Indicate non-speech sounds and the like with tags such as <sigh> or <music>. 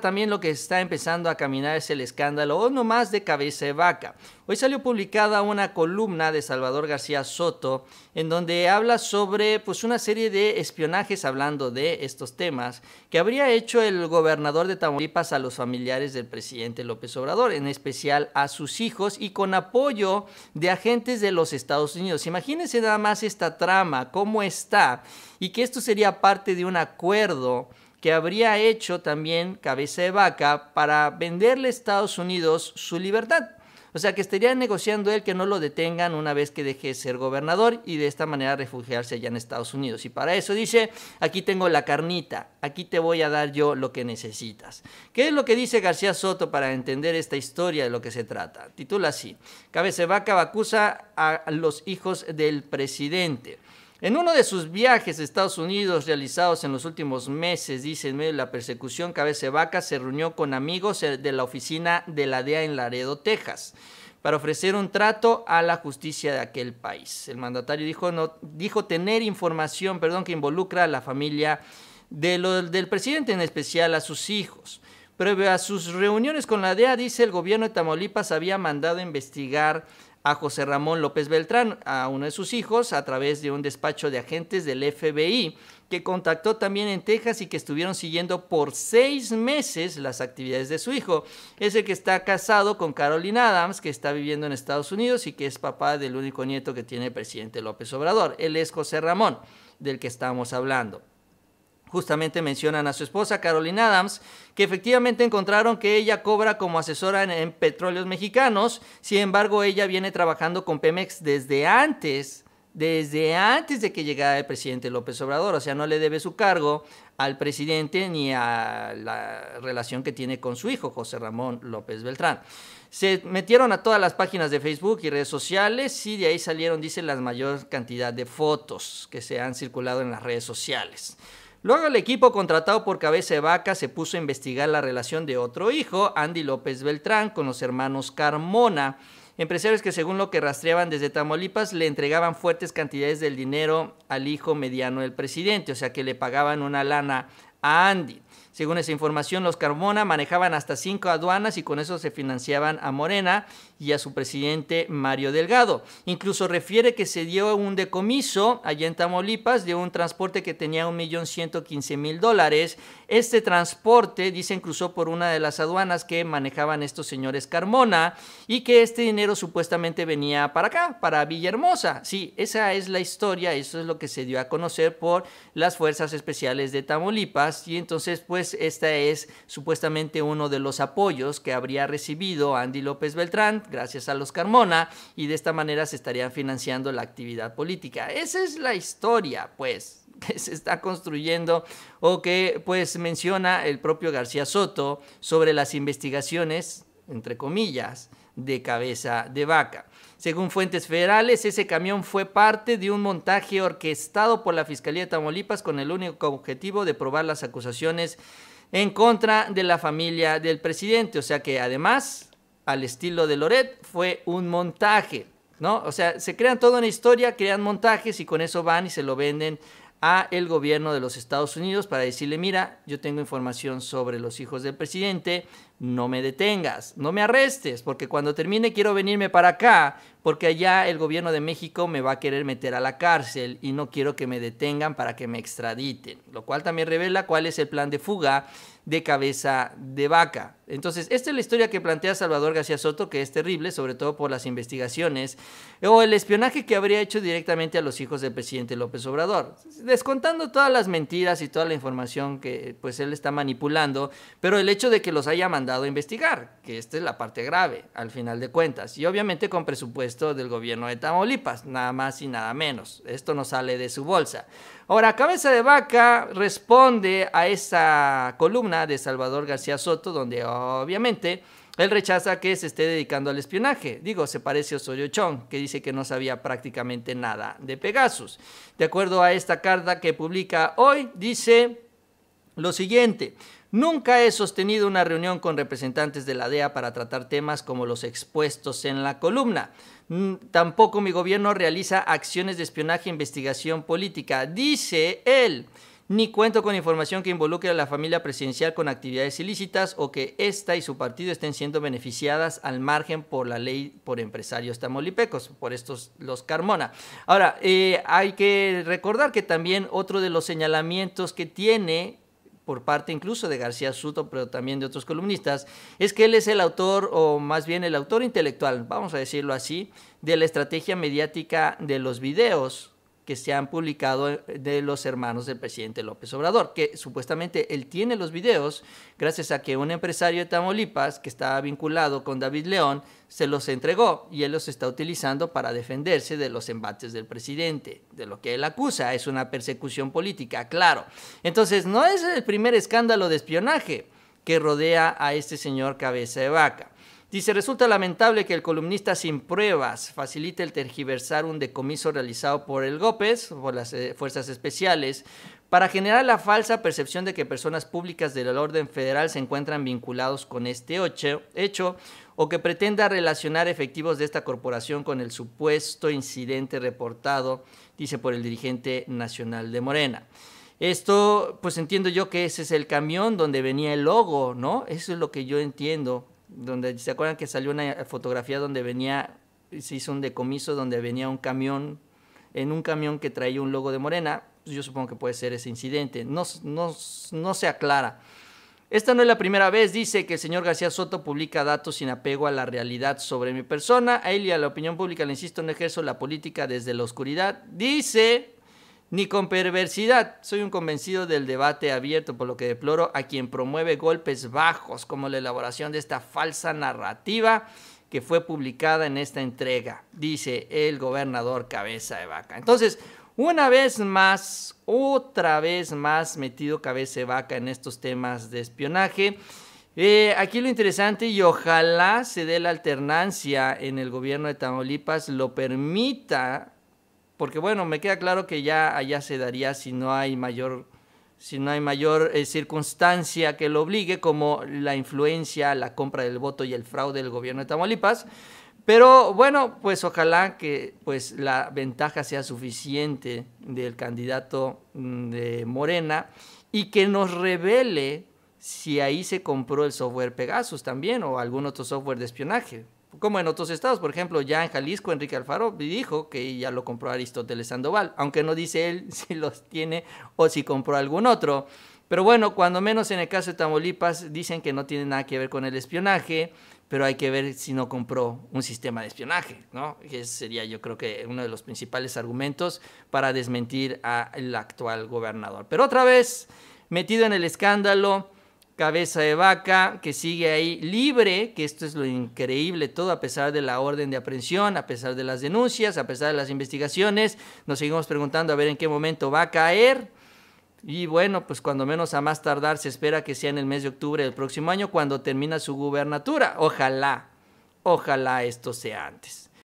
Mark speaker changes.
Speaker 1: también lo que está empezando a caminar es el escándalo, o no más de cabeza de vaca. Hoy salió publicada una columna de Salvador García Soto, en donde habla sobre pues, una serie de espionajes hablando de estos temas que habría hecho el gobernador de Tamaulipas a los familiares del presidente López Obrador, en especial a sus hijos y con apoyo de agentes de los Estados Unidos. Imagínense nada más esta trama, cómo está, y que esto sería parte de un acuerdo que habría hecho también Cabeza de Vaca para venderle a Estados Unidos su libertad. O sea, que estaría negociando él que no lo detengan una vez que deje de ser gobernador y de esta manera refugiarse allá en Estados Unidos. Y para eso dice, aquí tengo la carnita, aquí te voy a dar yo lo que necesitas. ¿Qué es lo que dice García Soto para entender esta historia de lo que se trata? Titula así, Cabeza de Vaca acusa a los hijos del presidente. En uno de sus viajes a Estados Unidos realizados en los últimos meses, dice, en medio de la persecución, cabece Vaca se reunió con amigos de la oficina de la DEA en Laredo, Texas, para ofrecer un trato a la justicia de aquel país. El mandatario dijo, no, dijo tener información perdón, que involucra a la familia del presidente, en especial a sus hijos. Previo a sus reuniones con la DEA, dice el gobierno de Tamaulipas había mandado investigar a José Ramón López Beltrán, a uno de sus hijos, a través de un despacho de agentes del FBI, que contactó también en Texas y que estuvieron siguiendo por seis meses las actividades de su hijo. Es el que está casado con Carolina Adams, que está viviendo en Estados Unidos y que es papá del único nieto que tiene el presidente López Obrador. Él es José Ramón, del que estamos hablando justamente mencionan a su esposa Carolina Adams, que efectivamente encontraron que ella cobra como asesora en, en, petróleos mexicanos, sin embargo ella viene trabajando con Pemex desde antes, desde antes de que llegara el presidente López Obrador, o sea, no le debe su cargo al presidente ni a la relación que tiene con su hijo, José Ramón López Beltrán. Se metieron a todas las páginas de Facebook y redes sociales y de ahí salieron, dice, la mayor cantidad de fotos que se han circulado en las redes sociales. Luego el equipo contratado por Cabeza de Vaca se puso a investigar la relación de otro hijo, Andy López Beltrán, con los hermanos Carmona, empresarios que según lo que rastreaban desde Tamaulipas le entregaban fuertes cantidades del dinero al hijo mediano del presidente, o sea que le pagaban una lana a Andy. Según esa información, los Carmona manejaban hasta cinco aduanas y con eso se financiaban a Morena y a su presidente Mario Delgado. Incluso refiere que se dio un decomiso allá en Tamaulipas de un transporte que tenía 1.115.000 dólares. Este transporte, dicen, cruzó por una de las aduanas que manejaban estos señores Carmona y que este dinero supuestamente venía para acá, para Villahermosa. Sí, esa es la historia, eso es lo que se dio a conocer por las Fuerzas Especiales de Tamaulipas y entonces pues esta es supuestamente uno de los apoyos que habría recibido Andy López Beltrán gracias a los Carmona, y de esta manera se estarían financiando la actividad política. Esa es la historia, pues, <laughs> que se está construyendo o que, pues, menciona el propio García Soto sobre las investigaciones, entre comillas, de cabeza de vaca. Según fuentes federales, ese camión fue parte de un montaje orquestado por la Fiscalía de Tamaulipas con el único objetivo de probar las acusaciones en contra de la familia del presidente. O sea que además al estilo de Loret fue un montaje, ¿no? O sea, se crean toda una historia, crean montajes y con eso van y se lo venden a el gobierno de los Estados Unidos para decirle, mira, yo tengo información sobre los hijos del presidente, no me detengas, no me arrestes, porque cuando termine quiero venirme para acá porque allá el gobierno de México me va a querer meter a la cárcel y no quiero que me detengan para que me extraditen, lo cual también revela cuál es el plan de fuga de cabeza de vaca. Entonces, esta es la historia que plantea Salvador García Soto, que es terrible, sobre todo por las investigaciones o el espionaje que habría hecho directamente a los hijos del presidente López Obrador, descontando todas las mentiras y toda la información que pues él está manipulando, pero el hecho de que los haya mandado a investigar, que esta es la parte grave al final de cuentas, y obviamente con presupuesto del gobierno de Tamaulipas, nada más y nada menos. Esto no sale de su bolsa. Ahora, Cabeza de Vaca responde a esa columna de Salvador García Soto, donde obviamente él rechaza que se esté dedicando al espionaje. Digo, se parece a Osorio Chong, que dice que no sabía prácticamente nada de Pegasus. De acuerdo a esta carta que publica hoy, dice lo siguiente. Nunca he sostenido una reunión con representantes de la DEA para tratar temas como los expuestos en la columna. Mm, tampoco mi gobierno realiza acciones de espionaje e investigación política, dice él. Ni cuento con información que involucre a la familia presidencial con actividades ilícitas o que esta y su partido estén siendo beneficiadas al margen por la ley por empresarios tamolipecos, por estos los Carmona. Ahora, eh, hay que recordar que también otro de los señalamientos que tiene por parte incluso de García Suto, pero también de otros columnistas, es que él es el autor, o más bien el autor intelectual, vamos a decirlo así, de la estrategia mediática de los videos que se han publicado eh, de los hermanos del presidente López Obrador, que supuestamente él tiene los videos gracias a que un empresario de Tamaulipas que estaba vinculado con David León se los entregó y él los está utilizando para defenderse de los embates del presidente, de lo que él acusa, es una persecución política, claro. Entonces, no es el primer escándalo de espionaje que rodea a este señor cabeza de vaca. Dice, resulta lamentable que el columnista sin pruebas facilite el tergiversar un decomiso realizado por el GOPES, por las eh, fuerzas especiales, para generar la falsa percepción de que personas públicas del orden federal se encuentran vinculados con este hecho o que pretenda relacionar efectivos de esta corporación con el supuesto incidente reportado, dice por el dirigente nacional de Morena. Esto, pues entiendo yo que ese es el camión donde venía el logo, ¿no? Eso es lo que yo entiendo donde se acuerdan que salió una eh, fotografía donde venía, se hizo un decomiso donde venía un camión, en un camión que traía un logo de Morena, pues, yo supongo que puede ser ese incidente, no, no, no se aclara. Esta no es la primera vez, dice que el señor García Soto publica datos sin apego a la realidad sobre mi persona. A él y a la opinión pública, le insisto, no ejerzo la política desde la oscuridad. Dice ni con perversidad. Soy un convencido del debate abierto, por lo que deploro a quien promueve golpes bajos, como la elaboración de esta falsa narrativa que fue publicada en esta entrega, dice el gobernador cabeza de vaca. Entonces, una vez más, otra vez más metido cabeza de vaca en estos temas de espionaje. Eh, aquí lo interesante, y ojalá se dé la alternancia en el gobierno de Tamaulipas, lo permita porque bueno, me queda claro que ya allá se daría si no hay mayor, si no hay mayor eh, circunstancia que lo obligue, como la influencia, la compra del voto y el fraude del gobierno de Tamaulipas. Pero bueno, pues ojalá que pues, la ventaja sea suficiente del candidato mm, de Morena y que nos revele si ahí se compró el software Pegasus también o algún otro software de espionaje como en otros estados. Por ejemplo, ya en Jalisco, Enrique Alfaro dijo que ya lo compró Aristóteles Sandoval, aunque no dice él <laughs> si los tiene o si compró algún otro. Pero bueno, cuando menos en el caso de Tamaulipas dicen que no tiene nada que ver con el espionaje, pero hay que ver si no compró un sistema de espionaje, ¿no? Que sería yo creo que uno de los principales argumentos para desmentir al actual gobernador. Pero otra vez, metido en el escándalo, cabeza de vaca, que sigue ahí libre, que esto es lo increíble todo, a pesar de la orden de aprehensión, a pesar de las denuncias, a pesar de las investigaciones, nos seguimos preguntando a ver en qué momento va a caer. Y bueno, pues cuando menos a más tardar se espera que sea en el mes de octubre del próximo año cuando termina su gubernatura. Ojalá, ojalá esto sea antes.